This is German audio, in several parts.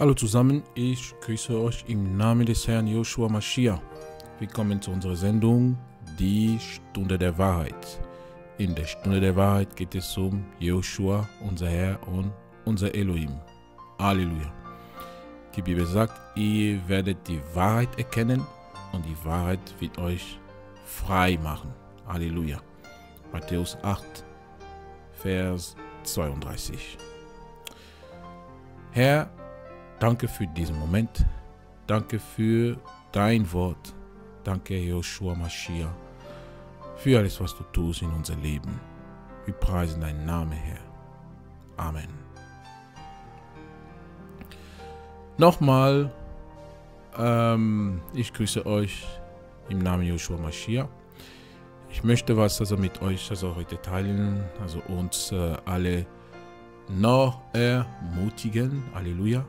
Hallo zusammen, ich grüße euch im Namen des Herrn Joshua Mashiach. Willkommen zu unserer Sendung Die Stunde der Wahrheit. In der Stunde der Wahrheit geht es um Joshua, unser Herr und unser Elohim. Halleluja. Die Bibel sagt, ihr werdet die Wahrheit erkennen und die Wahrheit wird euch frei machen. Halleluja. Matthäus 8, Vers 32. Herr, Danke für diesen Moment. Danke für dein Wort. Danke, Joshua Mashiach, für alles, was du tust in unser Leben. Wir preisen deinen Namen, Herr. Amen. Nochmal, ähm, ich grüße euch im Namen Joshua Mashiach. Ich möchte was also mit euch also heute teilen, also uns äh, alle noch ermutigen. Halleluja.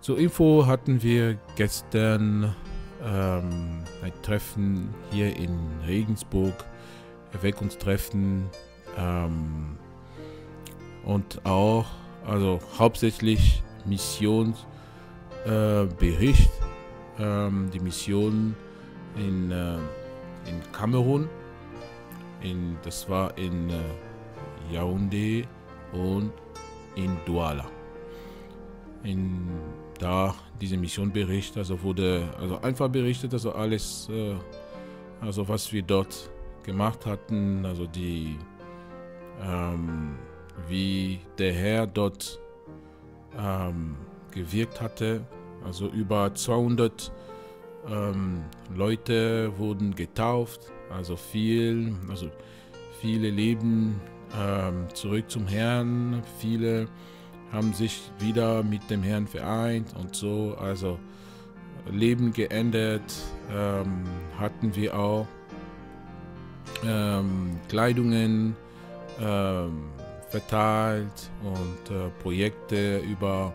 Zur Info hatten wir gestern ähm, ein Treffen hier in Regensburg, Erweckungstreffen ähm, und auch, also hauptsächlich Missionsbericht, äh, ähm, die Mission in, äh, in Kamerun, in, das war in äh, Yaoundé und in Douala. In da diese Mission berichtet, also wurde also einfach berichtet, also alles, äh, also was wir dort gemacht hatten, also die, ähm, wie der Herr dort ähm, gewirkt hatte, also über 200 ähm, Leute wurden getauft, also viel, also viele Leben ähm, zurück zum Herrn, viele haben sich wieder mit dem Herrn vereint und so. Also Leben geändert ähm, hatten wir auch. Ähm, Kleidungen ähm, verteilt und äh, Projekte über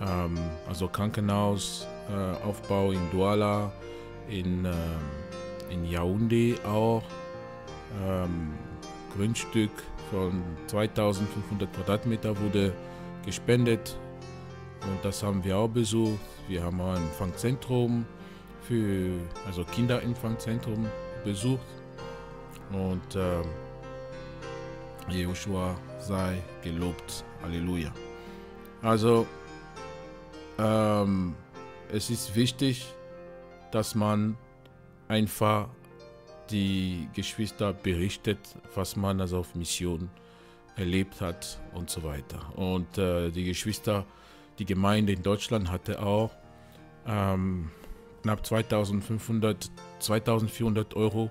ähm, also Krankenhausaufbau äh, in Douala, in, äh, in Yaoundé auch. Ähm, Grundstück von 2500 Quadratmeter wurde gespendet und das haben wir auch besucht. Wir haben auch ein Empfangszentrum für, also Kinderempfangszentrum besucht und äh, Joshua sei gelobt. Halleluja. Also, ähm, es ist wichtig, dass man einfach die Geschwister berichtet, was man also auf Mission erlebt hat und so weiter. Und äh, die Geschwister, die Gemeinde in Deutschland hatte auch ähm, knapp 2500, 2400 Euro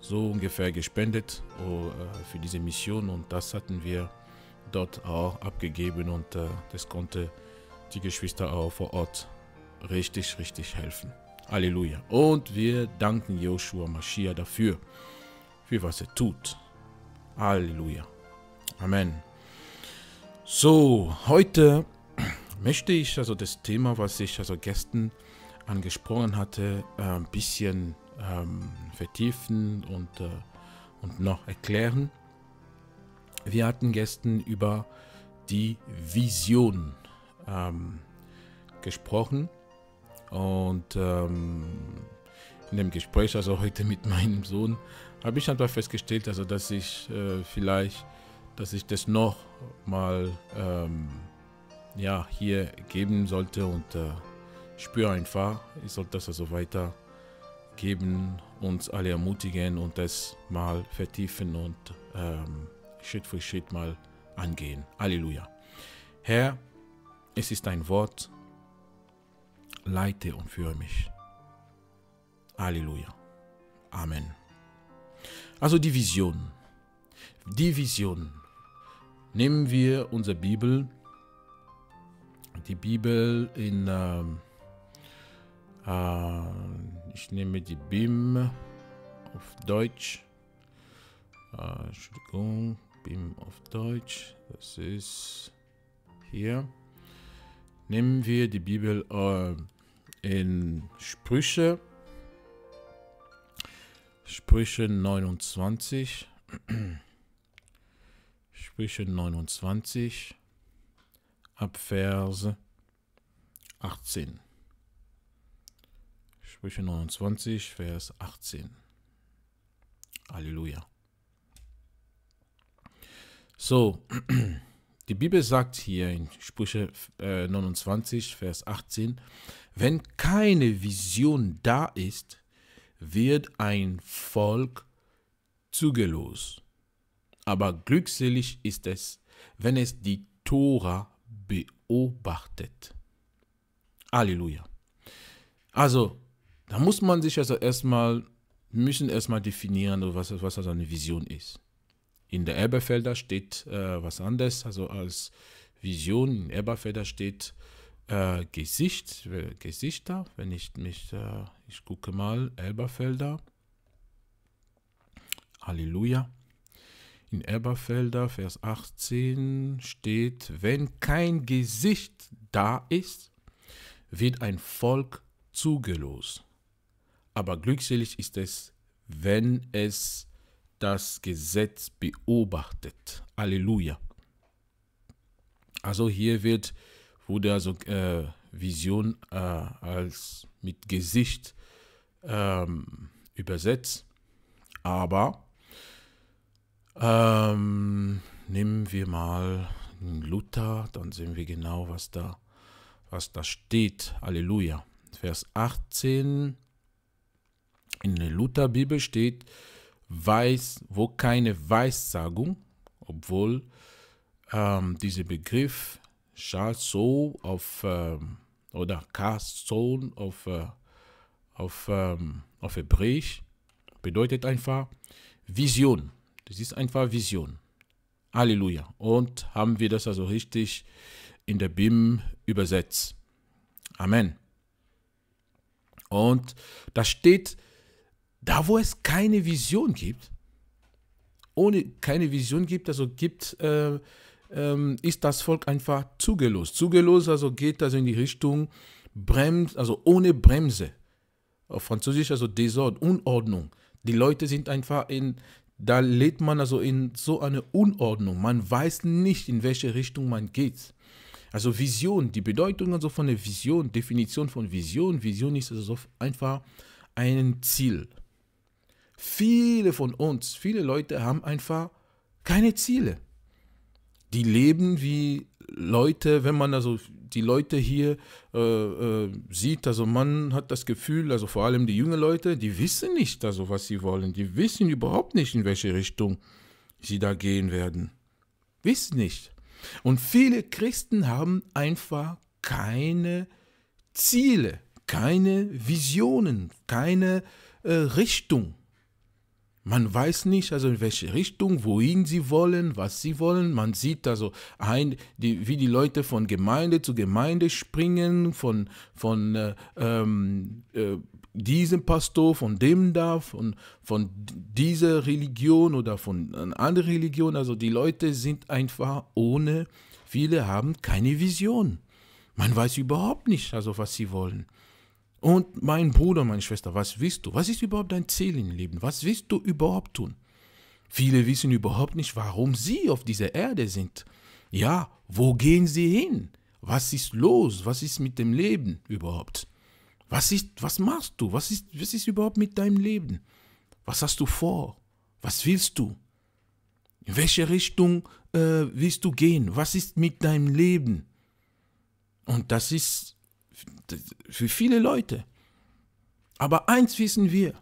so ungefähr gespendet oh, äh, für diese Mission und das hatten wir dort auch abgegeben und äh, das konnte die Geschwister auch vor Ort richtig, richtig helfen. Halleluja. Und wir danken Joshua Mashiach dafür, für was er tut. Halleluja. Amen. So, heute möchte ich also das Thema, was ich also gestern angesprochen hatte, äh, ein bisschen ähm, vertiefen und, äh, und noch erklären. Wir hatten gestern über die Vision ähm, gesprochen und ähm, in dem Gespräch, also heute mit meinem Sohn, habe ich einfach festgestellt, also dass ich äh, vielleicht dass ich das noch mal ähm, ja, hier geben sollte und äh, spüre einfach, ich sollte das also weiter geben, uns alle ermutigen und das mal vertiefen und ähm, Schritt für Schritt mal angehen. Halleluja. Herr, es ist dein Wort, leite und führe mich. Halleluja. Amen. Also die Vision. Die Vision. Nehmen wir unsere Bibel, die Bibel in, äh, äh, ich nehme die BIM auf Deutsch, äh, Entschuldigung, BIM auf Deutsch, das ist hier. Nehmen wir die Bibel äh, in Sprüche, Sprüche 29. Sprüche 29 ab Verse 18. Sprüche 29, Vers 18. Halleluja. So, die Bibel sagt hier in Sprüche 29, äh, Vers 18, wenn keine Vision da ist, wird ein Volk zügellos. Aber glückselig ist es, wenn es die Tora beobachtet. Halleluja. Also, da muss man sich also erstmal, müssen erstmal definieren, was, was also eine Vision ist. In der Elberfelder steht äh, was anderes, also als Vision. In Elberfelder steht äh, Gesicht, äh, Gesichter, wenn ich mich, äh, ich gucke mal, Elberfelder. Halleluja in Eberfelder, Vers 18 steht, wenn kein Gesicht da ist, wird ein Volk zugelos. Aber glückselig ist es, wenn es das Gesetz beobachtet. Halleluja. Also hier wird, wurde also äh, Vision äh, als mit Gesicht ähm, übersetzt. Aber ähm, nehmen wir mal Luther, dann sehen wir genau, was da, was da steht. Halleluja. Vers 18 in der Lutherbibel steht, weiß, wo keine Weissagung, obwohl ähm, dieser Begriff so auf ähm, oder Kasson auf, äh, auf, ähm, auf Hebräisch bedeutet einfach Vision. Das ist einfach Vision. Halleluja. Und haben wir das also richtig in der BIM übersetzt. Amen. Und da steht, da wo es keine Vision gibt, ohne keine Vision gibt, also gibt, äh, äh, ist das Volk einfach zugelos. Zugelos also geht also in die Richtung Brems, also ohne Bremse. Auf Französisch also Desordnung, Unordnung. Die Leute sind einfach in, da lädt man also in so eine Unordnung. Man weiß nicht, in welche Richtung man geht. Also Vision, die Bedeutung also von der Vision, Definition von Vision. Vision ist also einfach ein Ziel. Viele von uns, viele Leute haben einfach keine Ziele die leben wie Leute, wenn man also die Leute hier äh, äh, sieht, also man hat das Gefühl, also vor allem die jungen Leute, die wissen nicht, also was sie wollen, die wissen überhaupt nicht, in welche Richtung sie da gehen werden. Wissen nicht. Und viele Christen haben einfach keine Ziele, keine Visionen, keine äh, Richtung. Man weiß nicht, also in welche Richtung, wohin sie wollen, was sie wollen. Man sieht also, ein, die, wie die Leute von Gemeinde zu Gemeinde springen, von, von äh, ähm, äh, diesem Pastor, von dem da, von, von dieser Religion oder von einer anderen Religion. Also die Leute sind einfach ohne, viele haben keine Vision. Man weiß überhaupt nicht, also was sie wollen. Und mein Bruder, meine Schwester, was willst du? Was ist überhaupt dein Ziel im Leben? Was willst du überhaupt tun? Viele wissen überhaupt nicht, warum sie auf dieser Erde sind. Ja, wo gehen sie hin? Was ist los? Was ist mit dem Leben überhaupt? Was ist, was machst du? Was ist, was ist überhaupt mit deinem Leben? Was hast du vor? Was willst du? In welche Richtung äh, willst du gehen? Was ist mit deinem Leben? Und das ist für viele Leute. Aber eins wissen wir.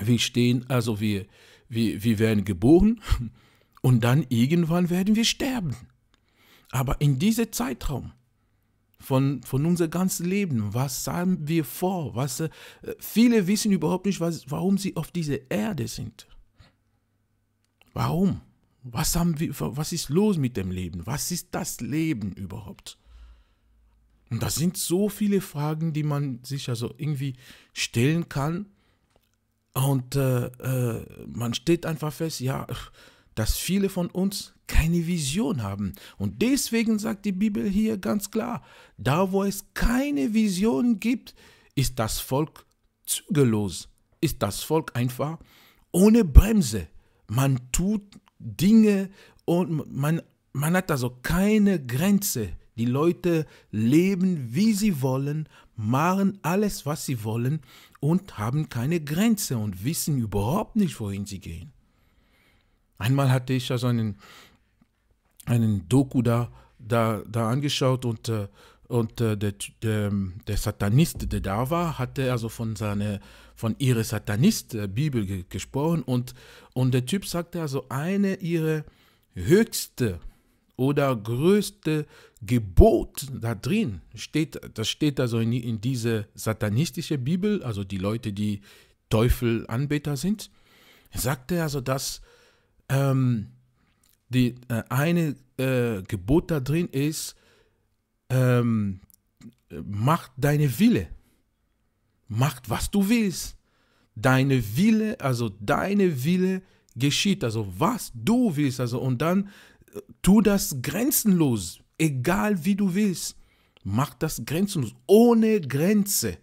Wir stehen, also wir, wir, wir werden geboren und dann irgendwann werden wir sterben. Aber in diesem Zeitraum von, von unser ganzes Leben, was haben wir vor? Was, äh, viele wissen überhaupt nicht, was, warum sie auf dieser Erde sind. Warum? Was, haben wir, was ist los mit dem Leben? Was ist das Leben überhaupt? Und da sind so viele Fragen, die man sich also irgendwie stellen kann. Und äh, äh, man steht einfach fest, ja, dass viele von uns keine Vision haben. Und deswegen sagt die Bibel hier ganz klar, da wo es keine Vision gibt, ist das Volk zügellos, ist das Volk einfach ohne Bremse. Man tut Dinge und man, man hat also keine Grenze. Die Leute leben, wie sie wollen, machen alles, was sie wollen und haben keine Grenze und wissen überhaupt nicht, wohin sie gehen. Einmal hatte ich also einen, einen Doku da, da, da angeschaut und, äh, und äh, der, der, der Satanist, der da war, hatte also von, seine, von ihrer Satanist-Bibel äh, gesprochen und, und der Typ sagte also, eine ihrer höchste oder größte Gebot da drin steht, das steht also in, in diese satanistische Bibel, also die Leute, die Teufelanbeter sind, sagt er also, dass ähm, die äh, eine äh, Gebot da drin ist, ähm, mach deine Wille, macht was du willst, deine Wille, also deine Wille geschieht, also was du willst, also und dann äh, tu das grenzenlos, egal wie du willst. Mach das grenzenlos, ohne Grenze.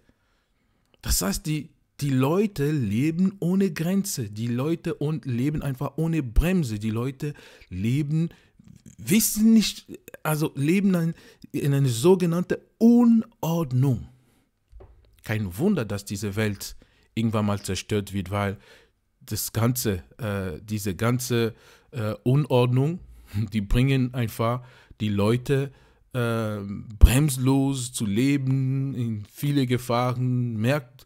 Das heißt, die, die Leute leben ohne Grenze. Die Leute und leben einfach ohne Bremse. Die Leute leben, wissen nicht, also leben in, in eine sogenannte Unordnung. Kein Wunder, dass diese Welt irgendwann mal zerstört wird, weil das ganze, äh, diese ganze äh, Unordnung, die bringen einfach die Leute äh, bremslos zu leben, in viele Gefahren, merkt,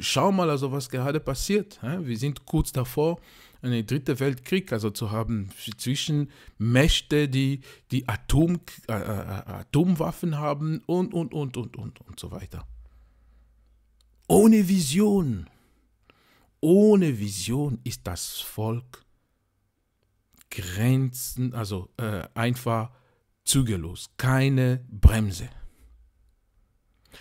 schau mal, also was gerade passiert. Hä? Wir sind kurz davor, einen dritten Weltkrieg also zu haben zwischen Mächte, die, die Atom, äh, äh, Atomwaffen haben und, und, und, und, und, und so weiter. Ohne Vision, ohne Vision ist das Volk Grenzen, also äh, einfach zügellos, keine Bremse.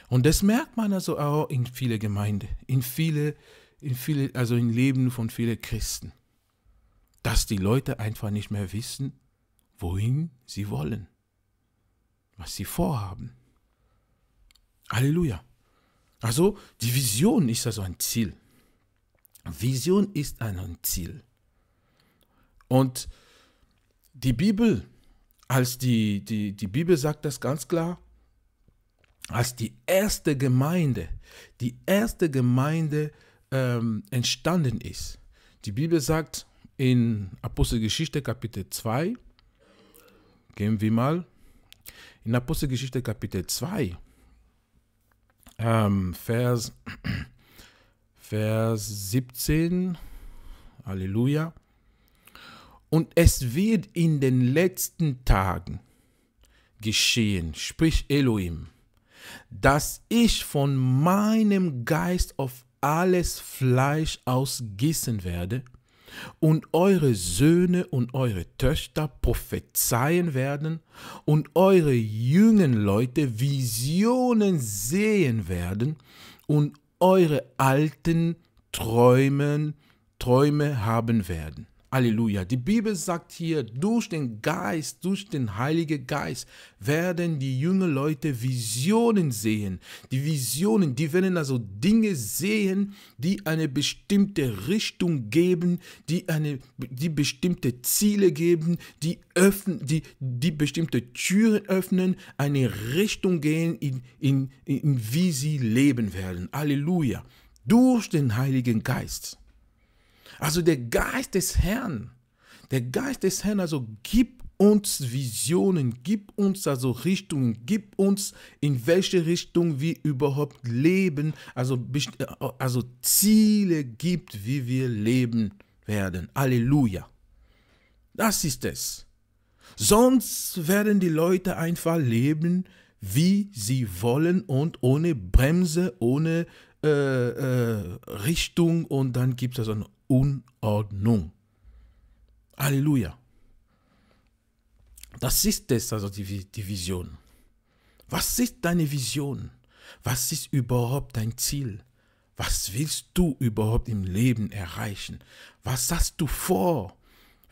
Und das merkt man also auch in viele Gemeinden, in viele, in viele, also im Leben von vielen Christen, dass die Leute einfach nicht mehr wissen, wohin sie wollen, was sie vorhaben. Halleluja. Also die Vision ist also ein Ziel. Vision ist ein Ziel. Und die Bibel als die, die, die Bibel sagt das ganz klar, als die erste Gemeinde, die erste Gemeinde ähm, entstanden ist. Die Bibel sagt in Apostelgeschichte Kapitel 2, gehen wir mal, in Apostelgeschichte Kapitel 2, ähm, Vers, Vers 17, Halleluja, und es wird in den letzten Tagen geschehen, spricht Elohim, dass ich von meinem Geist auf alles Fleisch ausgießen werde und eure Söhne und eure Töchter prophezeien werden und eure jungen Leute Visionen sehen werden und eure alten Träumen Träume haben werden. Halleluja. Die Bibel sagt hier, durch den Geist, durch den Heiligen Geist werden die jungen Leute Visionen sehen. Die Visionen, die werden also Dinge sehen, die eine bestimmte Richtung geben, die, eine, die bestimmte Ziele geben, die, öffnen, die, die bestimmte Türen öffnen, eine Richtung gehen, in, in, in wie sie leben werden. Halleluja. Durch den Heiligen Geist. Also der Geist des Herrn, der Geist des Herrn, also gib uns Visionen, gib uns also Richtungen, gib uns in welche Richtung wir überhaupt leben, also, äh, also Ziele gibt, wie wir leben werden. Halleluja. Das ist es. Sonst werden die Leute einfach leben, wie sie wollen und ohne Bremse, ohne äh, äh, Richtung und dann gibt es also Unordnung. Halleluja. Das ist es, also die, die Vision. Was ist deine Vision? Was ist überhaupt dein Ziel? Was willst du überhaupt im Leben erreichen? Was hast du vor?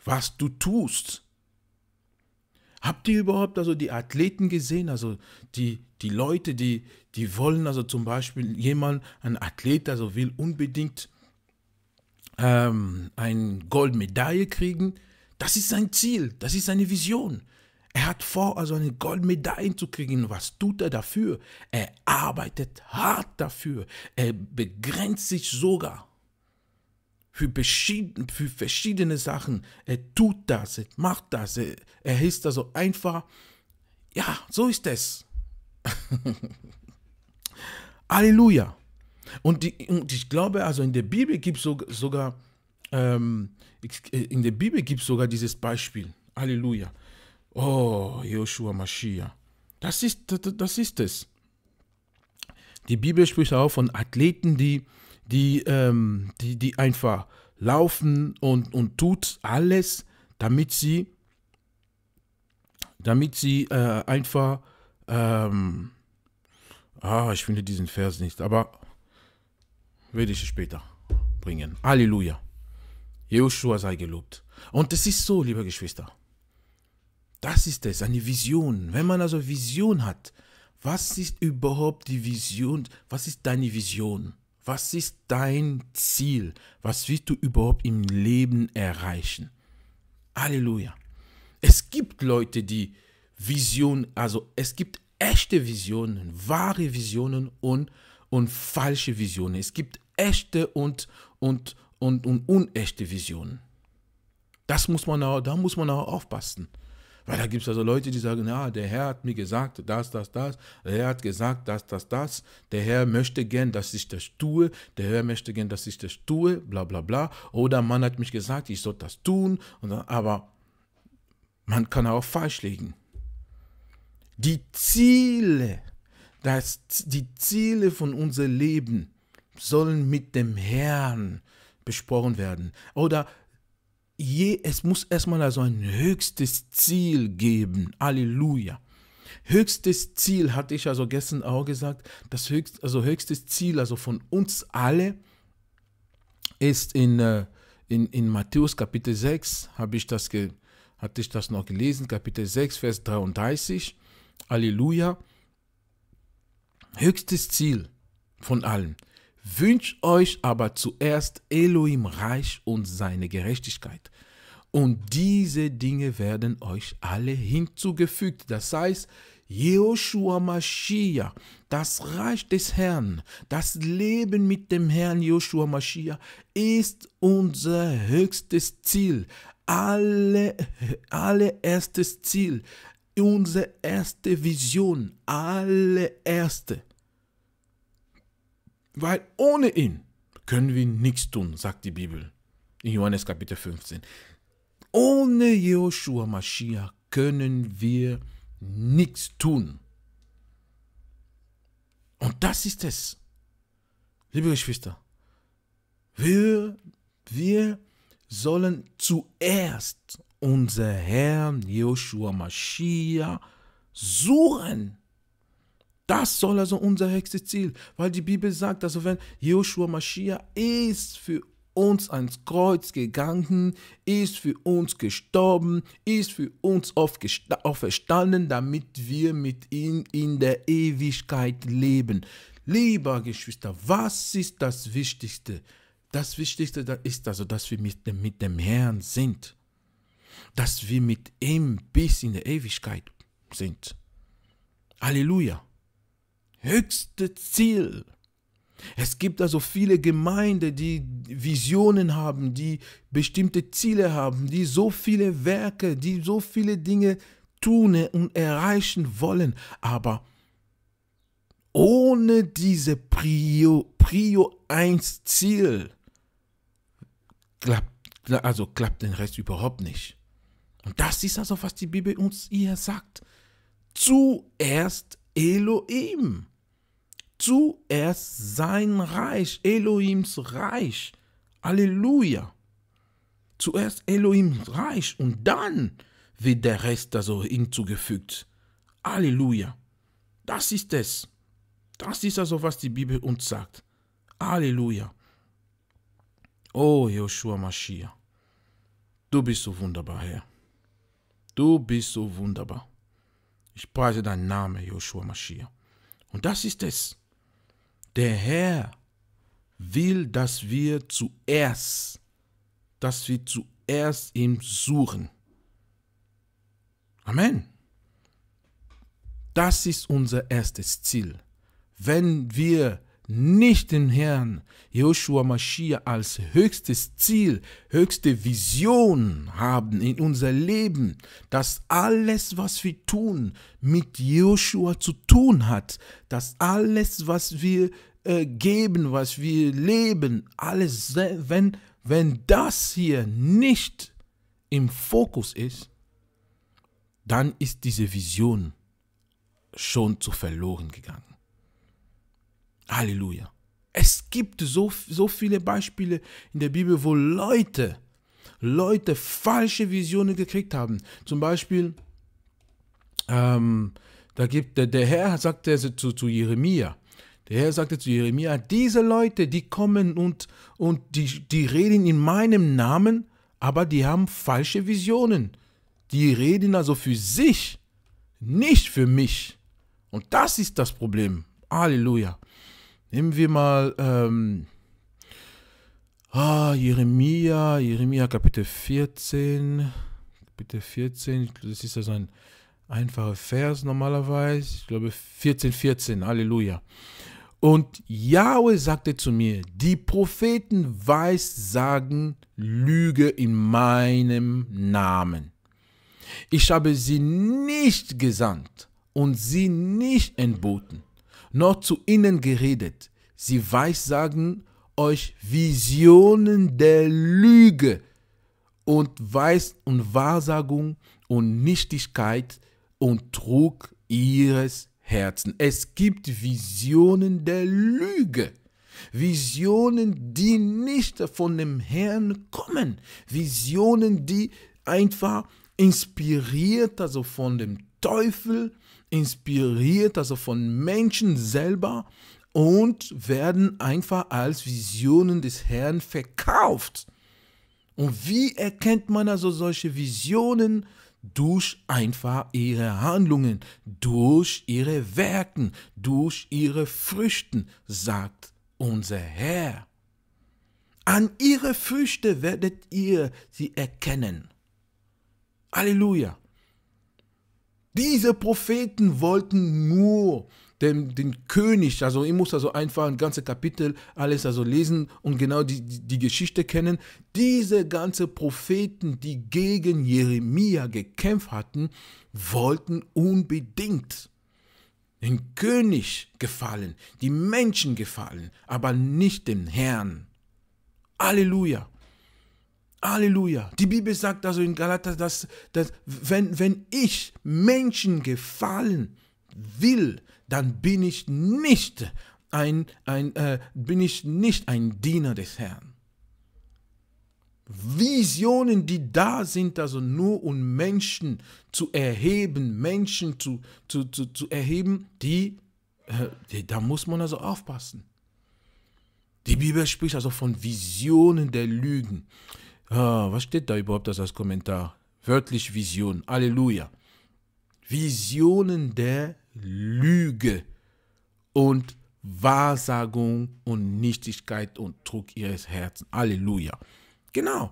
Was du tust? Habt ihr überhaupt also die Athleten gesehen? Also die, die Leute, die, die wollen also zum Beispiel jemand, ein Athlet, also will unbedingt ähm, ein Goldmedaille kriegen. Das ist sein Ziel, das ist seine Vision. Er hat vor, also eine Goldmedaille zu kriegen. Was tut er dafür? Er arbeitet hart dafür. Er begrenzt sich sogar für, für verschiedene Sachen. Er tut das, er macht das. Er, er ist also einfach, ja, so ist es. Halleluja. Und, die, und ich glaube, also in der Bibel gibt es so, sogar, ähm, äh, in der Bibel gibt sogar dieses Beispiel. Halleluja. Oh, Joshua Mashiach. Das ist, das ist es. Die Bibel spricht auch von Athleten, die, die, ähm, die, die einfach laufen und, und tut alles, damit sie, damit sie äh, einfach, ähm, ah, ich finde diesen Vers nicht, aber werde ich später bringen. Halleluja. Joshua sei gelobt. Und es ist so, liebe Geschwister. Das ist es, eine Vision. Wenn man also Vision hat, was ist überhaupt die Vision? Was ist deine Vision? Was ist dein Ziel? Was willst du überhaupt im Leben erreichen? Halleluja. Es gibt Leute, die Vision, also es gibt echte Visionen, wahre Visionen und und falsche Visionen. Es gibt echte und, und, und, und unechte Visionen. Das muss man auch, da muss man auch aufpassen. Weil da gibt es also Leute, die sagen, ja, der Herr hat mir gesagt, das, das, das, der Herr hat gesagt, das, das, das, der Herr möchte gern, dass ich das tue, der Herr möchte gern, dass ich das tue, bla bla bla. Oder man hat mich gesagt, ich soll das tun, aber man kann auch falsch liegen. Die Ziele dass die Ziele von unserem Leben sollen mit dem Herrn besprochen werden. Oder je, es muss erstmal also ein höchstes Ziel geben. Halleluja. Höchstes Ziel hatte ich also gestern auch gesagt, das höchst, also höchstes Ziel also von uns alle ist in, äh, in, in Matthäus Kapitel 6, habe ich das ge, hatte ich das noch gelesen, Kapitel 6, Vers 33. Halleluja höchstes Ziel von allem. Wünscht euch aber zuerst Elohim Reich und seine Gerechtigkeit. Und diese Dinge werden euch alle hinzugefügt. Das heißt, Joshua Mashiach, das Reich des Herrn, das Leben mit dem Herrn Joshua Mashiach ist unser höchstes Ziel, alle, alle Ziel unsere erste Vision, allererste. Weil ohne ihn können wir nichts tun, sagt die Bibel in Johannes Kapitel 15. Ohne Joshua Mashiach können wir nichts tun. Und das ist es. Liebe Geschwister, wir, wir sollen zuerst unser Herr Joshua Mashiach suchen. Das soll also unser höchstes Ziel, weil die Bibel sagt, also wenn Joshua Mashiach ist für uns ans Kreuz gegangen, ist für uns gestorben, ist für uns auferstanden, damit wir mit ihm in der Ewigkeit leben. Lieber Geschwister, was ist das Wichtigste? Das Wichtigste ist also, dass wir mit dem Herrn sind dass wir mit ihm bis in der Ewigkeit sind. Halleluja. Höchste Ziel. Es gibt also viele Gemeinden, die Visionen haben, die bestimmte Ziele haben, die so viele Werke, die so viele Dinge tun und erreichen wollen, aber ohne diese Prio, Prio 1 Ziel klappt, also klappt den Rest überhaupt nicht. Und das ist also, was die Bibel uns hier sagt. Zuerst Elohim. Zuerst sein Reich, Elohims Reich. Halleluja. Zuerst Elohims Reich und dann wird der Rest also hinzugefügt. Halleluja. Das ist es. Das ist also, was die Bibel uns sagt. Halleluja. Oh, Joshua Mashiach. Du bist so wunderbar, Herr. Du bist so wunderbar. Ich preise deinen Namen, Joshua Mashiach. Und das ist es. Der Herr will, dass wir zuerst, dass wir zuerst ihm suchen. Amen. Das ist unser erstes Ziel. Wenn wir nicht den Herrn Joshua Mashiach als höchstes Ziel, höchste Vision haben in unser Leben, dass alles, was wir tun, mit Joshua zu tun hat, dass alles, was wir äh, geben, was wir leben, alles, wenn, wenn das hier nicht im Fokus ist, dann ist diese Vision schon zu verloren gegangen. Halleluja. Es gibt so, so viele Beispiele in der Bibel, wo Leute, Leute falsche Visionen gekriegt haben. Zum Beispiel, ähm, da gibt der, der Herr sagte zu, zu Jeremia, der Herr sagte zu Jeremia, diese Leute, die kommen und, und die, die reden in meinem Namen, aber die haben falsche Visionen. Die reden also für sich, nicht für mich. Und das ist das Problem. Halleluja. Nehmen wir mal ähm, ah, Jeremia, Jeremia Kapitel 14. Kapitel 14, das ist also ein einfacher Vers normalerweise. Ich glaube 14, 14, Halleluja. Und Jahwe sagte zu mir, die Propheten weissagen Lüge in meinem Namen. Ich habe sie nicht gesandt und sie nicht entboten noch zu ihnen geredet. Sie weissagen euch Visionen der Lüge und Weis und Wahrsagung und Nichtigkeit und Trug ihres Herzens. Es gibt Visionen der Lüge. Visionen, die nicht von dem Herrn kommen. Visionen, die einfach inspiriert, also von dem Teufel inspiriert, also von Menschen selber und werden einfach als Visionen des Herrn verkauft. Und wie erkennt man also solche Visionen? Durch einfach ihre Handlungen, durch ihre Werken, durch ihre Früchten, sagt unser Herr. An ihre Früchte werdet ihr sie erkennen. Halleluja. Diese Propheten wollten nur den, den König, also ich muss also einfach ein ganzes Kapitel alles also lesen und genau die, die, Geschichte kennen. Diese ganzen Propheten, die gegen Jeremia gekämpft hatten, wollten unbedingt den König gefallen, die Menschen gefallen, aber nicht dem Herrn. Halleluja. Halleluja. Die Bibel sagt also in Galater, dass, dass wenn, wenn ich Menschen gefallen will, dann bin ich nicht ein, ein, äh, bin ich nicht ein Diener des Herrn. Visionen, die da sind, also nur um Menschen zu erheben, Menschen zu, zu, zu, zu erheben, die, äh, die, da muss man also aufpassen. Die Bibel spricht also von Visionen der Lügen. Ah, was steht da überhaupt das als Kommentar? Wörtlich Vision. Halleluja. Visionen der Lüge und Wahrsagung und Nichtigkeit und Druck ihres Herzens. Halleluja. Genau.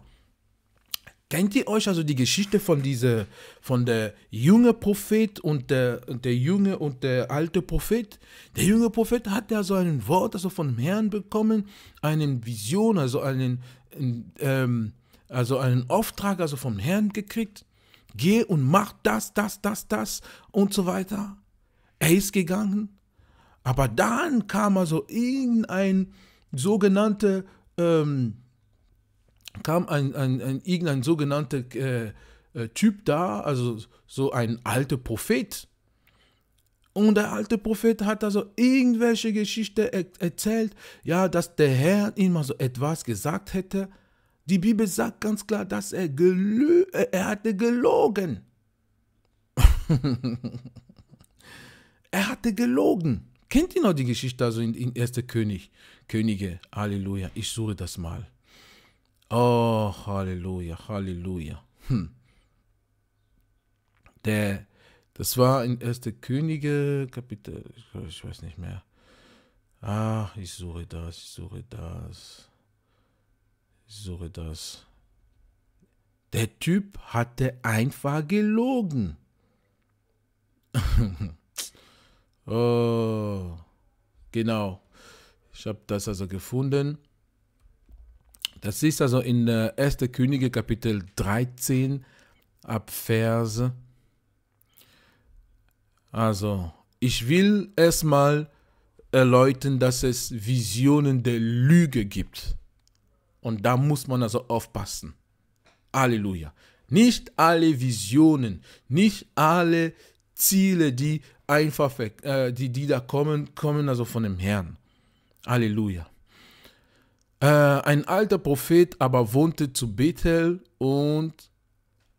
Kennt ihr euch also die Geschichte von dieser, von der junge Prophet und der, der junge und der alte Prophet? Der junge Prophet hat ja so ein Wort, also vom Herrn bekommen, eine Vision, also einen ähm, also einen Auftrag also vom Herrn gekriegt, geh und mach das, das, das, das und so weiter. Er ist gegangen, aber dann kam also irgendein sogenannte, ähm, kam ein, ein, ein, irgendein sogenannter äh, äh, Typ da, also so ein alter Prophet, und der alte Prophet hat also irgendwelche Geschichte erzählt, ja, dass der Herr ihm also etwas gesagt hätte die Bibel sagt ganz klar, dass er, gelü äh, er hatte gelogen. er hatte gelogen. Kennt ihr noch die Geschichte also in, in 1. König, Könige? Halleluja. Ich suche das mal. Oh, Halleluja, Halleluja. Hm. Der, das war in 1. Könige, Kapitel, ich weiß nicht mehr. Ach, ich suche das, ich suche das suche das. Der Typ hatte einfach gelogen. oh, genau. Ich habe das also gefunden. Das ist also in 1. Äh, Könige Kapitel 13 ab Vers. Also, ich will erstmal erläutern, dass es Visionen der Lüge gibt. Und da muss man also aufpassen. Halleluja. Nicht alle Visionen, nicht alle Ziele, die einfach, äh, die, die da kommen, kommen also von dem Herrn. Halleluja. Äh, ein alter Prophet aber wohnte zu Bethel und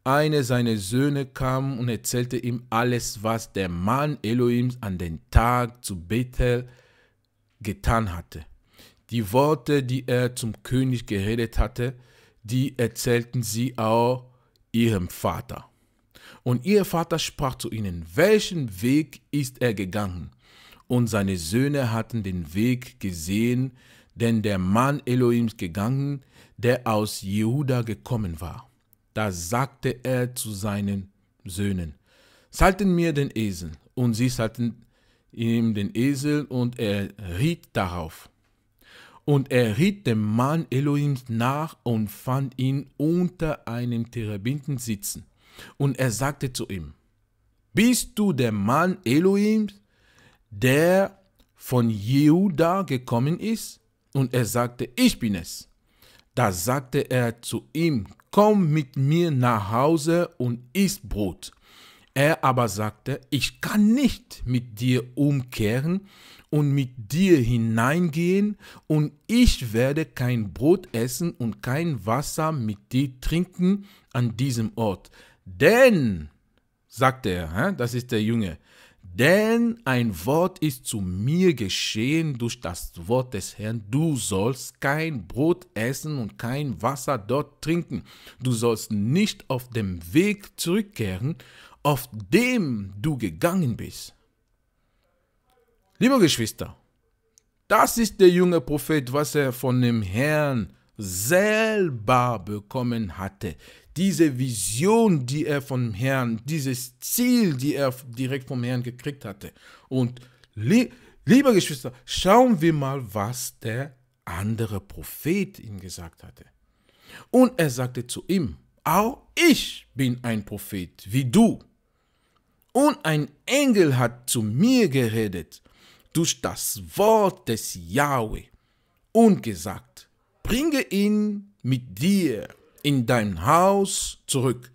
einer seiner Söhne kam und erzählte ihm alles, was der Mann Elohims an den Tag zu Bethel getan hatte. Die Worte, die er zum König geredet hatte, die erzählten sie auch ihrem Vater. Und ihr Vater sprach zu ihnen, welchen Weg ist er gegangen? Und seine Söhne hatten den Weg gesehen, denn der Mann Elohims gegangen, der aus Jehuda gekommen war. Da sagte er zu seinen Söhnen, salten mir den Esel. Und sie salten ihm den Esel und er riet darauf. Und er riet dem Mann Elohims nach und fand ihn unter einem Terebinten sitzen. Und er sagte zu ihm, Bist du der Mann Elohims, der von Jehuda gekommen ist? Und er sagte, Ich bin es. Da sagte er zu ihm, Komm mit mir nach Hause und isst Brot. Er aber sagte, ich kann nicht mit dir umkehren und mit dir hineingehen, und ich werde kein Brot essen und kein Wasser mit dir trinken an diesem Ort. Denn, sagte er, das ist der Junge, denn ein Wort ist zu mir geschehen durch das Wort des Herrn. Du sollst kein Brot essen und kein Wasser dort trinken. Du sollst nicht auf dem Weg zurückkehren auf dem du gegangen bist. Liebe Geschwister, das ist der junge Prophet, was er von dem Herrn selber bekommen hatte. Diese Vision, die er vom Herrn, dieses Ziel, die er direkt vom Herrn gekriegt hatte. Und li liebe Geschwister, schauen wir mal, was der andere Prophet ihm gesagt hatte. Und er sagte zu ihm, auch ich bin ein Prophet wie du und ein Engel hat zu mir geredet durch das Wort des Yahweh und gesagt, bringe ihn mit dir in dein Haus zurück,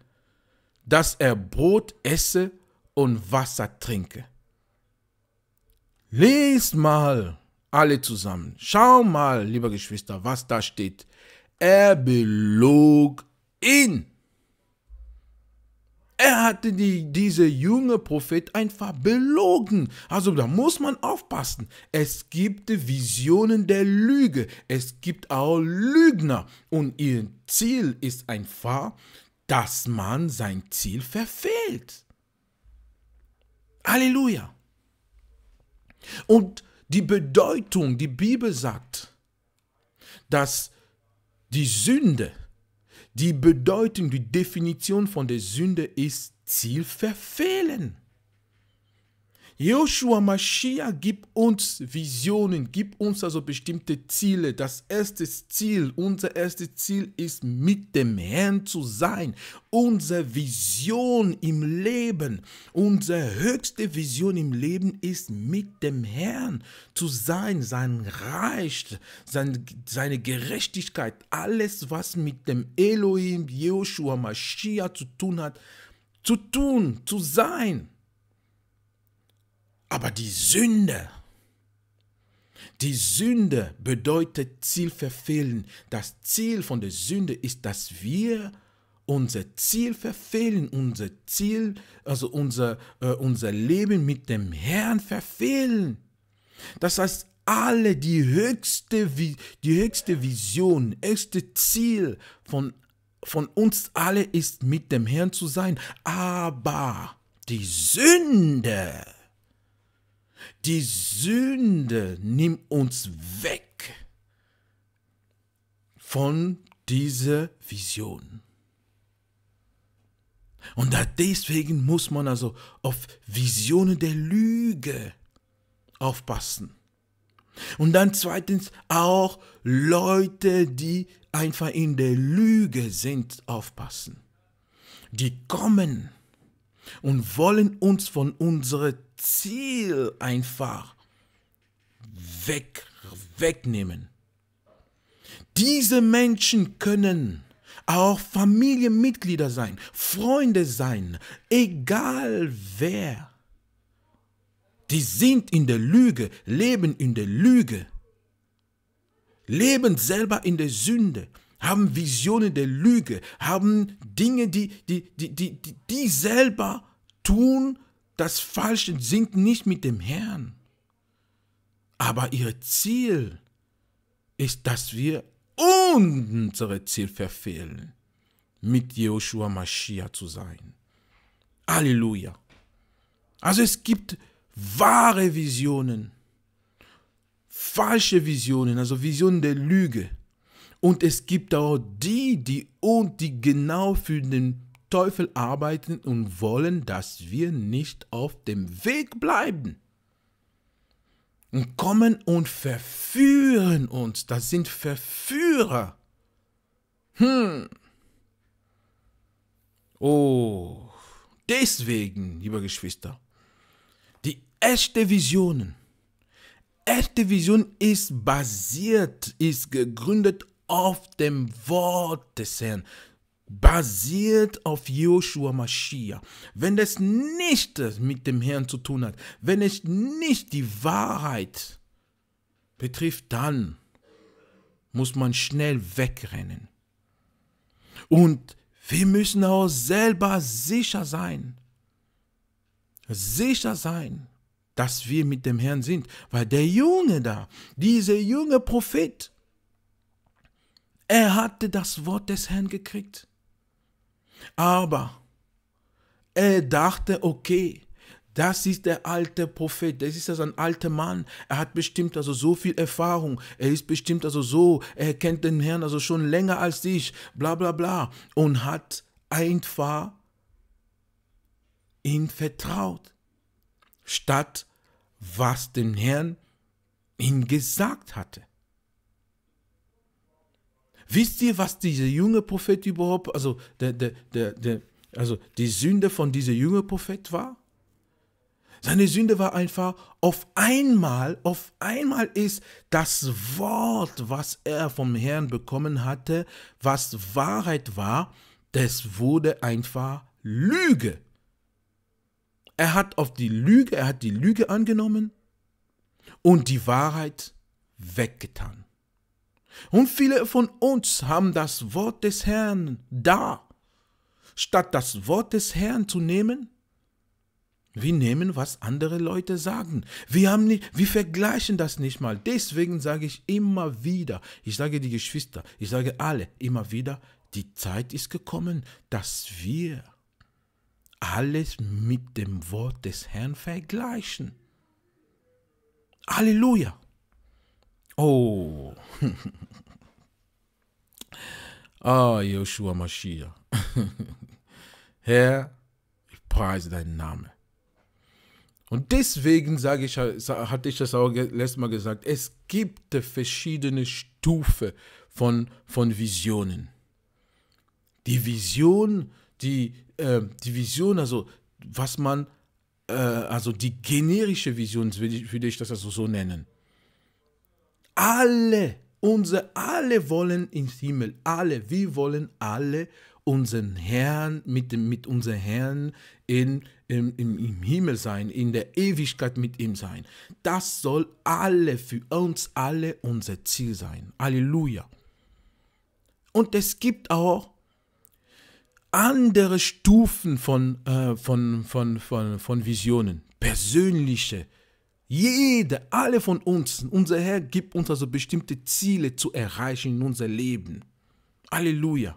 dass er Brot esse und Wasser trinke. Lest mal alle zusammen. Schau mal, liebe Geschwister, was da steht. Er belog ihn. Er hatte die, diese junge Prophet einfach belogen. Also da muss man aufpassen. Es gibt Visionen der Lüge. Es gibt auch Lügner. Und ihr Ziel ist einfach, dass man sein Ziel verfehlt. Halleluja. Und die Bedeutung, die Bibel sagt, dass die Sünde, die Bedeutung, die Definition von der Sünde ist Ziel verfehlen. Joshua Mashiach, gibt uns Visionen, gibt uns also bestimmte Ziele. Das erste Ziel, unser erstes Ziel ist, mit dem Herrn zu sein. Unsere Vision im Leben, unsere höchste Vision im Leben ist, mit dem Herrn zu sein, sein Reich, sein, seine Gerechtigkeit, alles, was mit dem Elohim Joshua Mashiach zu tun hat, zu tun, zu sein. Aber die Sünde, die Sünde bedeutet Ziel verfehlen. Das Ziel von der Sünde ist, dass wir unser Ziel verfehlen, unser Ziel, also unser, äh, unser Leben mit dem Herrn verfehlen. Das heißt, alle die höchste, die höchste Vision, höchste Ziel von, von uns alle ist, mit dem Herrn zu sein. Aber die Sünde die Sünde nimmt uns weg von dieser Vision. Und deswegen muss man also auf Visionen der Lüge aufpassen. Und dann zweitens auch Leute, die einfach in der Lüge sind, aufpassen. Die kommen und wollen uns von unserer Ziel einfach weg, wegnehmen. Diese Menschen können auch Familienmitglieder sein, Freunde sein, egal wer. Die sind in der Lüge, leben in der Lüge, leben selber in der Sünde, haben Visionen der Lüge, haben Dinge, die, die, die, die, die selber tun, das Falsche singt nicht mit dem Herrn. Aber ihr Ziel ist, dass wir unsere Ziel verfehlen, mit Joshua Mashiach zu sein. Halleluja. Also es gibt wahre Visionen, falsche Visionen, also Visionen der Lüge. Und es gibt auch die, die und die genau für den Teufel arbeiten und wollen, dass wir nicht auf dem Weg bleiben. Und kommen und verführen uns. Das sind Verführer. Hm. Oh. Deswegen, liebe Geschwister, die echte Visionen. Echte Vision ist basiert, ist gegründet auf dem Wort des Herrn basiert auf Joshua Mashiach, wenn es nichts mit dem Herrn zu tun hat, wenn es nicht die Wahrheit betrifft, dann muss man schnell wegrennen. Und wir müssen auch selber sicher sein, sicher sein, dass wir mit dem Herrn sind, weil der Junge da, dieser junge Prophet, er hatte das Wort des Herrn gekriegt. Aber er dachte, okay, das ist der alte Prophet, das ist also ein alter Mann. Er hat bestimmt also so viel Erfahrung. Er ist bestimmt also so, er kennt den Herrn also schon länger als ich, bla bla bla. Und hat einfach ihn vertraut, statt was dem Herrn ihm gesagt hatte. Wisst ihr, was dieser junge Prophet überhaupt, also, der, der, der, der, also die Sünde von diesem jungen Prophet war? Seine Sünde war einfach, auf einmal, auf einmal ist das Wort, was er vom Herrn bekommen hatte, was Wahrheit war, das wurde einfach Lüge. Er hat auf die Lüge, er hat die Lüge angenommen und die Wahrheit weggetan. Und viele von uns haben das Wort des Herrn da. Statt das Wort des Herrn zu nehmen, wir nehmen, was andere Leute sagen. Wir, haben nicht, wir vergleichen das nicht mal. Deswegen sage ich immer wieder, ich sage die Geschwister, ich sage alle immer wieder, die Zeit ist gekommen, dass wir alles mit dem Wort des Herrn vergleichen. Halleluja. Oh. Ah, oh, Joshua Mashiach. Herr, ich preise deinen Namen. Und deswegen sage ich, hatte ich das auch letztes Mal gesagt, es gibt verschiedene Stufen von, von Visionen. Die Vision, die, äh, die Vision, also was man, äh, also die generische Vision, würde ich, würde ich das also so nennen alle, unser, alle wollen ins Himmel, alle, wir wollen alle unseren Herrn, mit, dem, mit unserem Herrn in, im, im, im Himmel sein, in der Ewigkeit mit ihm sein. Das soll alle, für uns alle unser Ziel sein. Halleluja. Und es gibt auch andere Stufen von, äh, von, von, von, von Visionen, persönliche Visionen jeder, alle von uns, unser Herr gibt uns also bestimmte Ziele zu erreichen in unser Leben. Halleluja.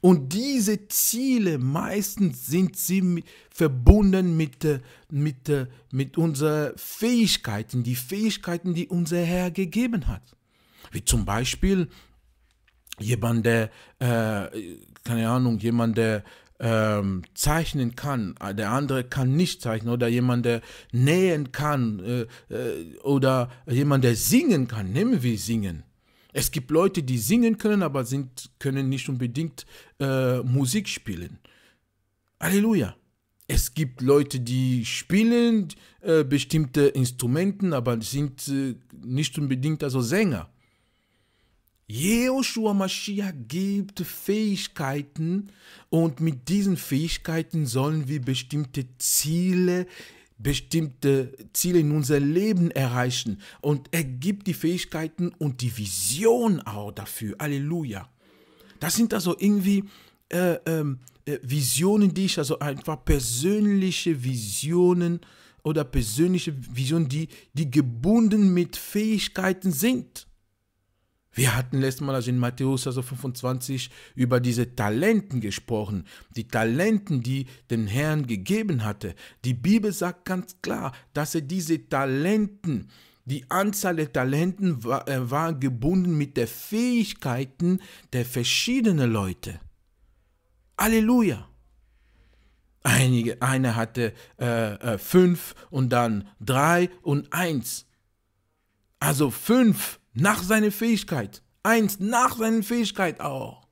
Und diese Ziele, meistens sind sie verbunden mit, äh, mit, äh, mit unseren Fähigkeiten, die Fähigkeiten, die unser Herr gegeben hat. Wie zum Beispiel jemand, der, äh, keine Ahnung, jemand, der ähm, zeichnen kann, ah, der andere kann nicht zeichnen oder jemand, der nähen kann äh, äh, oder jemand, der singen kann. Nehmen wir Singen. Es gibt Leute, die singen können, aber sind, können nicht unbedingt äh, Musik spielen. Halleluja. Es gibt Leute, die spielen äh, bestimmte Instrumenten, aber sind äh, nicht unbedingt also Sänger. Joshua Mashiach gibt Fähigkeiten und mit diesen Fähigkeiten sollen wir bestimmte Ziele bestimmte Ziele in unser Leben erreichen und er gibt die Fähigkeiten und die Vision auch dafür. Halleluja. Das sind also irgendwie äh, ähm, äh, Visionen, die ich also einfach persönliche Visionen oder persönliche Visionen, die, die gebunden mit Fähigkeiten sind. Wir hatten letztes Mal also in Matthäus also 25 über diese Talenten gesprochen, die Talenten, die den Herrn gegeben hatte. Die Bibel sagt ganz klar, dass er diese Talenten, die Anzahl der Talenten war, äh, war gebunden mit der Fähigkeiten der verschiedenen Leute. Halleluja! Einige, einer hatte äh, äh fünf und dann drei und eins. Also fünf nach seiner Fähigkeit. Eins nach seiner Fähigkeit auch.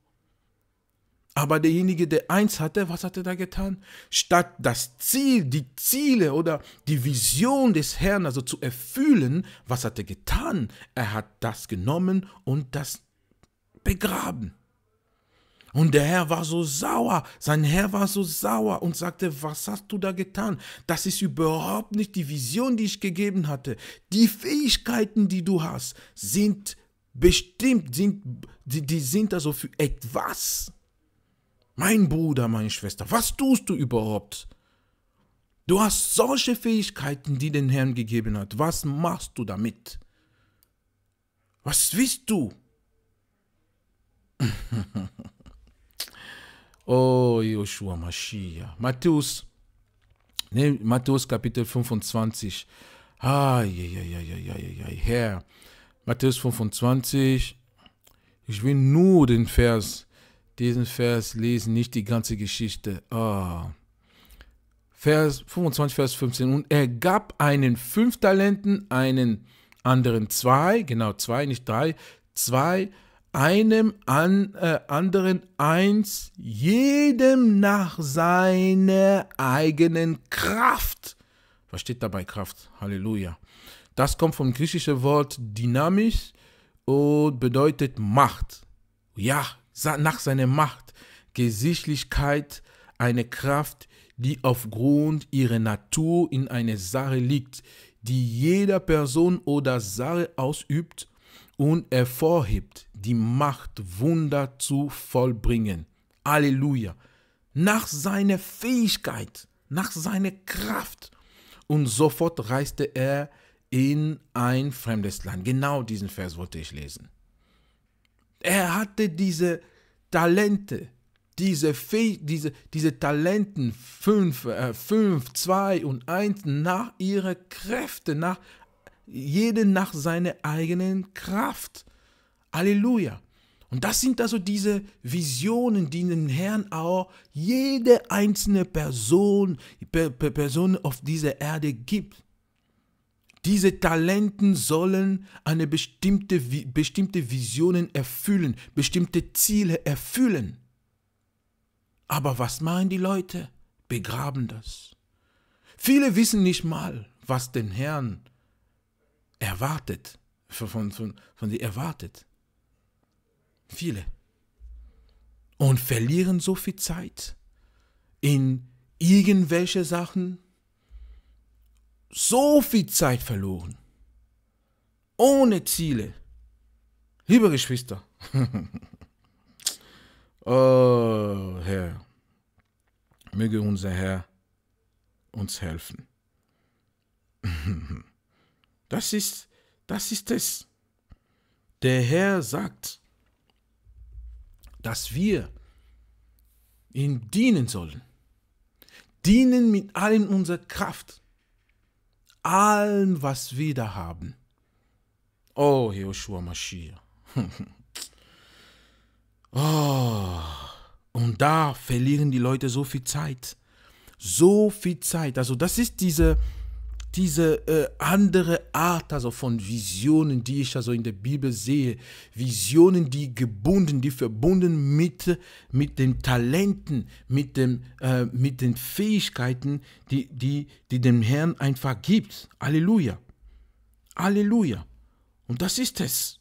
Aber derjenige, der eins hatte, was hat er da getan? Statt das Ziel, die Ziele oder die Vision des Herrn also zu erfüllen, was hat er getan? Er hat das genommen und das begraben. Und der Herr war so sauer, sein Herr war so sauer und sagte, was hast du da getan? Das ist überhaupt nicht die Vision, die ich gegeben hatte. Die Fähigkeiten, die du hast, sind bestimmt, sind, die, die sind also für etwas. Mein Bruder, meine Schwester, was tust du überhaupt? Du hast solche Fähigkeiten, die den Herrn gegeben hat. Was machst du damit? Was willst du? Oh, Joshua Mashiach. Matthäus, ne, Matthäus Kapitel 25. Ah, je, je, je, je, je, je, Herr. Matthäus 25. Ich will nur den Vers, diesen Vers lesen, nicht die ganze Geschichte. Ah. Vers 25, Vers 15. Und er gab einen fünf Talenten, einen anderen zwei, genau zwei, nicht drei, zwei Talenten einem an, äh, anderen eins, jedem nach seiner eigenen Kraft. Was steht dabei Kraft? Halleluja. Das kommt vom griechischen Wort Dynamis und bedeutet Macht. Ja, nach seiner Macht, Gesichtlichkeit, eine Kraft, die aufgrund ihrer Natur in einer Sache liegt, die jeder Person oder Sache ausübt und hervorhebt, die Macht Wunder zu vollbringen. Halleluja. Nach seiner Fähigkeit, nach seiner Kraft. Und sofort reiste er in ein fremdes Land. Genau diesen Vers wollte ich lesen. Er hatte diese Talente, diese, Fäh diese, diese Talenten 5, 5, 2 und 1 nach ihrer Kräfte, nach jede nach seiner eigenen Kraft. Halleluja. Und das sind also diese Visionen, die den Herrn auch jede einzelne Person, Person auf dieser Erde gibt. Diese Talenten sollen eine bestimmte, bestimmte Visionen erfüllen, bestimmte Ziele erfüllen. Aber was machen die Leute? Begraben das. Viele wissen nicht mal, was den Herrn erwartet. Von, von, von dir erwartet. Viele. Und verlieren so viel Zeit in irgendwelche Sachen. So viel Zeit verloren. Ohne Ziele. Liebe Geschwister. oh, Herr. Möge unser Herr uns helfen. Das ist, das ist es. Der Herr sagt, dass wir ihm dienen sollen. Dienen mit allen unserer Kraft. Allem, was wir da haben. Oh, Joshua Mashiach. oh, und da verlieren die Leute so viel Zeit. So viel Zeit. Also das ist diese, diese äh, andere Art also von Visionen, die ich also in der Bibel sehe, Visionen, die gebunden, die verbunden mit, mit den Talenten, mit, dem, äh, mit den Fähigkeiten, die, die, die dem Herrn einfach gibt. Halleluja. Halleluja. Und das ist es.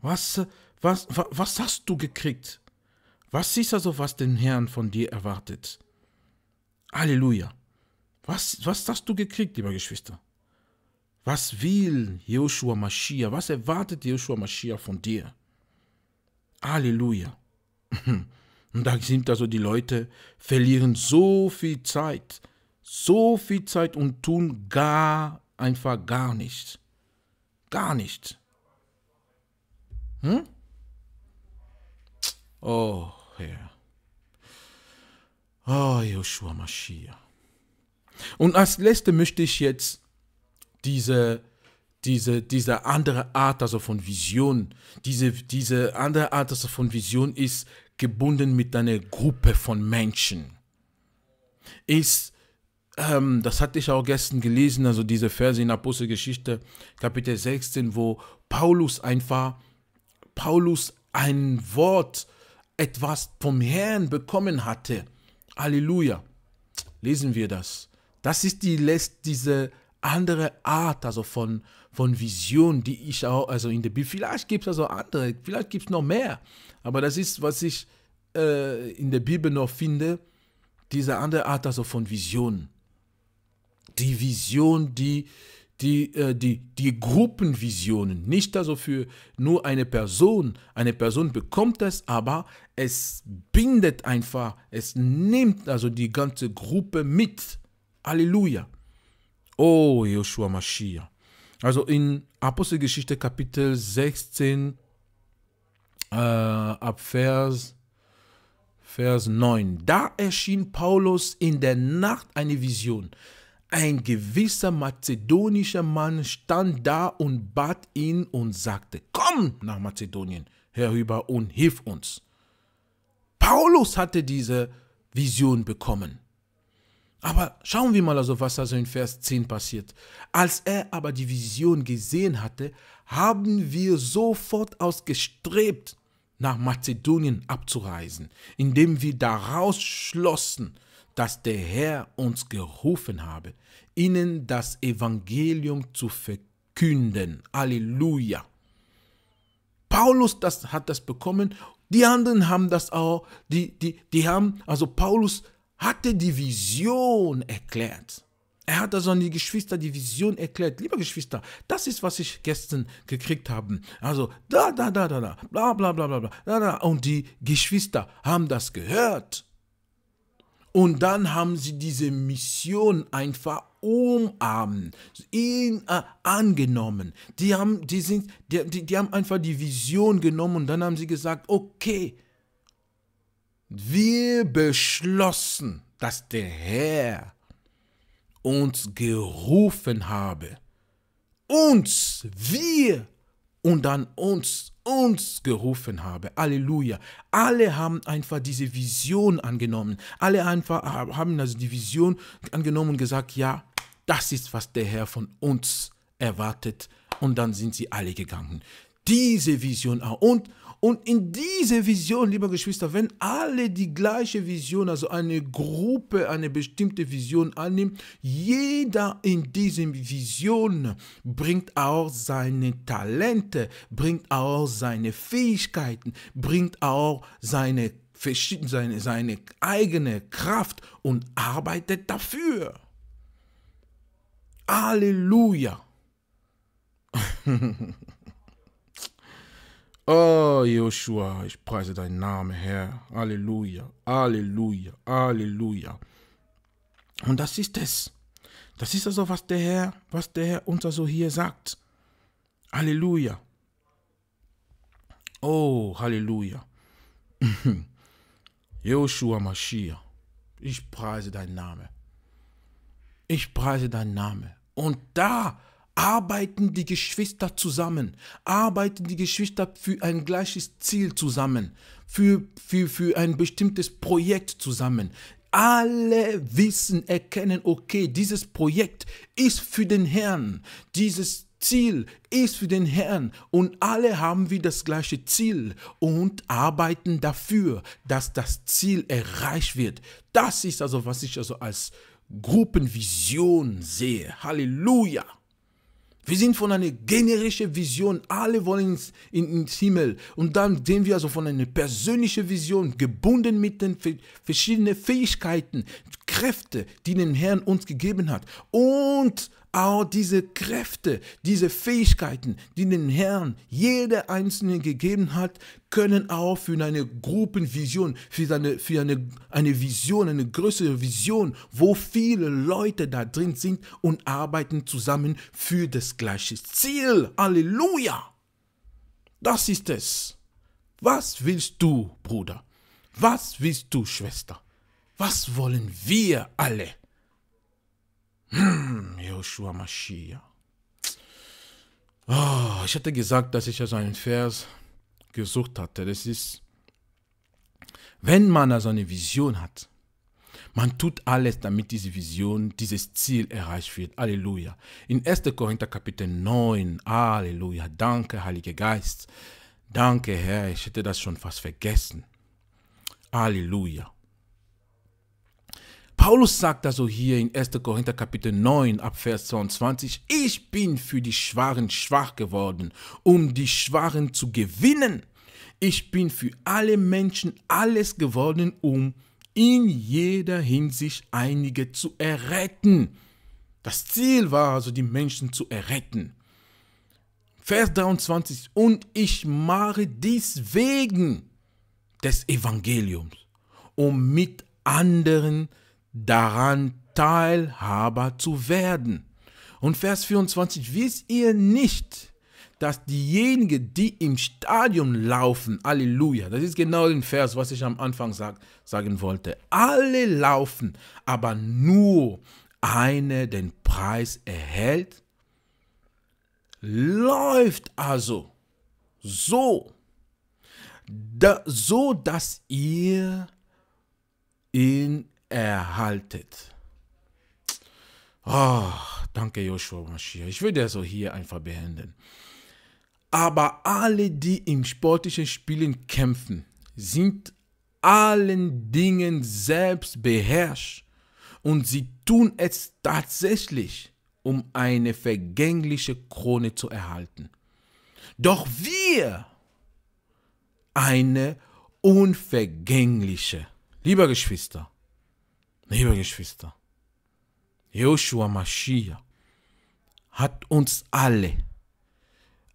Was, was, was hast du gekriegt? Was ist also, was den Herrn von dir erwartet? Halleluja. Was, was hast du gekriegt, lieber Geschwister? Was will Joshua Mashiach? Was erwartet Joshua Mashiach von dir? Halleluja. Und da sind also die Leute, verlieren so viel Zeit, so viel Zeit und tun gar, einfach gar nichts. Gar nichts. Hm? Oh, Herr. Oh, Joshua Mashiach. Und als letzte möchte ich jetzt diese, diese, diese andere Art also von Vision, diese, diese andere Art also von Vision ist gebunden mit einer Gruppe von Menschen. Ist, ähm, das hatte ich auch gestern gelesen, also diese Verse in Apostelgeschichte, Kapitel 16, wo Paulus einfach, Paulus ein Wort, etwas vom Herrn bekommen hatte. Halleluja. Lesen wir das. Das ist die lässt diese andere Art, also von, von Vision, die ich auch, also in der Bibel, vielleicht gibt es also andere, vielleicht gibt es noch mehr, aber das ist, was ich äh, in der Bibel noch finde, diese andere Art, also von Vision. Die Vision, die, die, äh, die, die Gruppenvisionen, nicht also für nur eine Person. Eine Person bekommt es, aber es bindet einfach, es nimmt also die ganze Gruppe mit. Halleluja. Oh, Joshua Mashiach. Also in Apostelgeschichte Kapitel 16, äh, ab Vers, Vers 9. Da erschien Paulus in der Nacht eine Vision. Ein gewisser mazedonischer Mann stand da und bat ihn und sagte, komm nach Mazedonien herüber und hilf uns. Paulus hatte diese Vision bekommen. Aber schauen wir mal also, was also in Vers 10 passiert. Als er aber die Vision gesehen hatte, haben wir sofort ausgestrebt, nach Mazedonien abzureisen, indem wir daraus schlossen, dass der Herr uns gerufen habe, ihnen das Evangelium zu verkünden. Halleluja. Paulus das, hat das bekommen, die anderen haben das auch, die, die, die haben, also Paulus hatte die Vision erklärt. Er hat also an die Geschwister die Vision erklärt. Liebe Geschwister, das ist, was ich gestern gekriegt habe. Also da, da, da, da, da, bla, bla, bla, bla, bla, da, da. Und die Geschwister haben das gehört. Und dann haben sie diese Mission einfach umarmen, ihn äh, angenommen. Die haben, die, sind, die, die, die haben einfach die Vision genommen und dann haben sie gesagt, okay, wir beschlossen, dass der Herr uns gerufen habe. Uns, wir und dann uns, uns gerufen habe. Halleluja. Alle haben einfach diese Vision angenommen. Alle einfach haben also die Vision angenommen und gesagt, ja, das ist, was der Herr von uns erwartet. Und dann sind sie alle gegangen. Diese Vision auch. Und, und in diese Vision, liebe Geschwister, wenn alle die gleiche Vision, also eine Gruppe, eine bestimmte Vision annimmt, jeder in dieser Vision bringt auch seine Talente, bringt auch seine Fähigkeiten, bringt auch seine, seine, seine eigene Kraft und arbeitet dafür. Halleluja! Oh, Joshua, ich preise deinen Namen, Herr. Halleluja, Halleluja, Halleluja. Und das ist es. Das ist also, was der Herr, was der Herr uns also hier sagt. Halleluja. Oh, Halleluja. Joshua Mashiach, ich preise deinen Namen. Ich preise deinen Namen. Und da Arbeiten die Geschwister zusammen, arbeiten die Geschwister für ein gleiches Ziel zusammen, für, für, für ein bestimmtes Projekt zusammen. Alle wissen, erkennen, okay, dieses Projekt ist für den Herrn, dieses Ziel ist für den Herrn und alle haben wir das gleiche Ziel und arbeiten dafür, dass das Ziel erreicht wird. Das ist also, was ich also als Gruppenvision sehe. Halleluja! Wir sind von einer generischen Vision, alle wollen ins, in, ins Himmel. Und dann sehen wir also von einer persönlichen Vision, gebunden mit den verschiedenen Fähigkeiten, Kräfte, die den Herrn uns gegeben hat. Und auch diese Kräfte, diese Fähigkeiten, die den Herrn jeder Einzelne gegeben hat, können auch für eine Gruppenvision, für, eine, für eine, eine Vision, eine größere Vision, wo viele Leute da drin sind und arbeiten zusammen für das gleiche Ziel. Halleluja! Das ist es. Was willst du, Bruder? Was willst du, Schwester? Was wollen wir alle? Hm, Joshua Mashiach. Oh, ich hatte gesagt, dass ich also einen Vers gesucht hatte. Das ist, wenn man also eine Vision hat, man tut alles, damit diese Vision, dieses Ziel erreicht wird. Halleluja. In 1. Korinther Kapitel 9. Halleluja. Danke, Heiliger Geist. Danke, Herr. Ich hätte das schon fast vergessen. Halleluja. Paulus sagt also hier in 1. Korinther Kapitel 9 ab Vers 22, ich bin für die Schwachen schwach geworden, um die Schwachen zu gewinnen. Ich bin für alle Menschen alles geworden, um in jeder Hinsicht einige zu erretten. Das Ziel war also, die Menschen zu erretten. Vers 23, und ich mache dies wegen des Evangeliums, um mit anderen zu daran Teilhaber zu werden. Und Vers 24, wisst ihr nicht, dass diejenigen, die im Stadion laufen, Halleluja, das ist genau der Vers, was ich am Anfang sag, sagen wollte, alle laufen, aber nur einer den Preis erhält, läuft also so, da, so dass ihr in erhaltet. Oh, danke Joshua Mashiach. Ich würde also hier einfach beenden. Aber alle, die im sportlichen Spielen kämpfen, sind allen Dingen selbst beherrscht und sie tun es tatsächlich, um eine vergängliche Krone zu erhalten. Doch wir eine unvergängliche. Lieber Geschwister, Liebe Geschwister, Joshua Mashiach hat uns alle,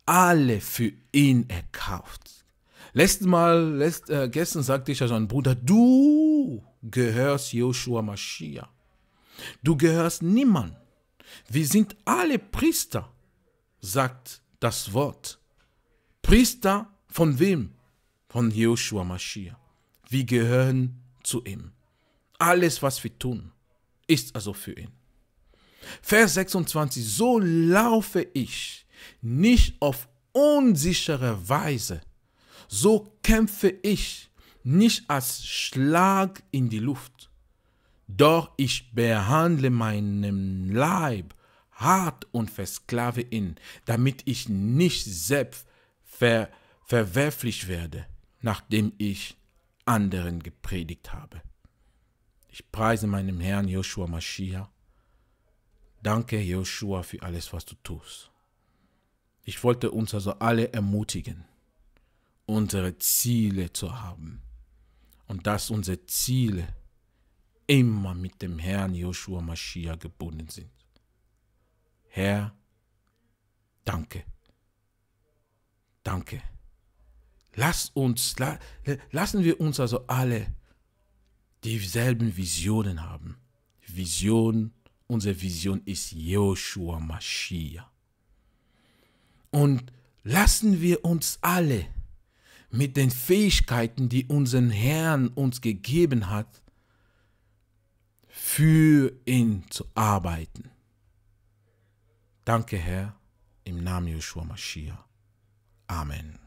alle für ihn erkauft. Letztes Mal, letzt, äh, gestern sagte ich also an Bruder, du gehörst Joshua Mashiach. Du gehörst niemand. Wir sind alle Priester, sagt das Wort. Priester von wem? Von Joshua Mashiach. Wir gehören zu ihm. Alles, was wir tun, ist also für ihn. Vers 26, so laufe ich nicht auf unsichere Weise, so kämpfe ich nicht als Schlag in die Luft, doch ich behandle meinen Leib hart und versklave ihn, damit ich nicht selbst ver verwerflich werde, nachdem ich anderen gepredigt habe. Ich preise meinem Herrn Joshua Mashiach. Danke, Joshua, für alles, was du tust. Ich wollte uns also alle ermutigen, unsere Ziele zu haben und dass unsere Ziele immer mit dem Herrn Joshua Mashiach gebunden sind. Herr, danke. Danke. Lass uns, la, lassen wir uns also alle ermutigen dieselben Visionen haben. Vision, unsere Vision ist Joshua Mashiach. Und lassen wir uns alle mit den Fähigkeiten, die unseren Herrn uns gegeben hat, für ihn zu arbeiten. Danke, Herr, im Namen Joshua Mashiach. Amen.